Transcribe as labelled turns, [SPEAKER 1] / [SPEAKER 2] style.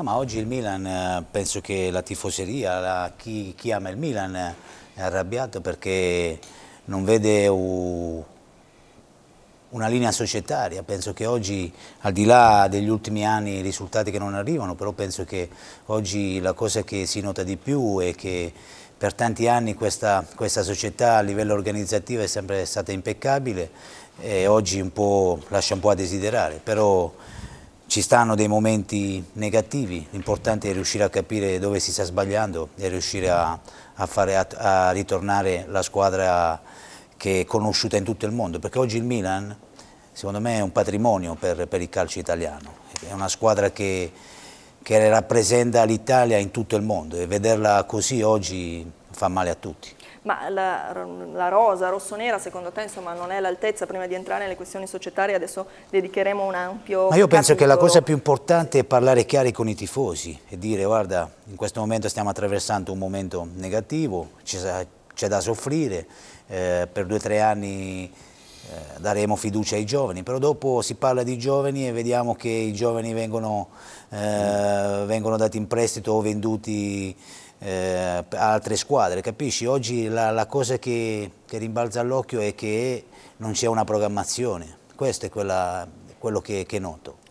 [SPEAKER 1] No, ma oggi il Milan, eh, penso che la tifoseria, la, chi, chi, ama il Milan è arrabbiato perché non vede u, una linea societaria. Penso che oggi, al di là degli ultimi anni, i risultati che non arrivano, però penso che oggi la cosa che si nota di più è che per tanti anni questa, questa società a livello organizzativo è sempre stata impeccabile e oggi un lascia un po' a desiderare. Però, ci stanno dei momenti negativi, l'importante è riuscire a capire dove si sta sbagliando e riuscire a, a, fare, a, a, ritornare la squadra che è conosciuta in tutto il mondo, perché oggi il Milan secondo me è un patrimonio per, per il calcio italiano, è una squadra che, che rappresenta l'Italia in tutto il mondo e vederla così oggi fa male a tutti.
[SPEAKER 2] Ma la, la rosa rossonera secondo te insomma, non è all'altezza? Prima di entrare nelle questioni societarie adesso dedicheremo un ampio... Ma io penso capitolo. che la cosa
[SPEAKER 1] più importante è parlare chiari con i tifosi e dire guarda in questo momento stiamo attraversando un momento negativo, c'è da soffrire, eh, per due o tre anni eh, daremo fiducia ai giovani, però dopo si parla di giovani e vediamo che i giovani vengono, eh, vengono dati in prestito o venduti eh, altre squadre, capisci? Oggi la, la cosa che, che rimbalza all'occhio è che non c'è una programmazione, questo è quella, quello che, che noto.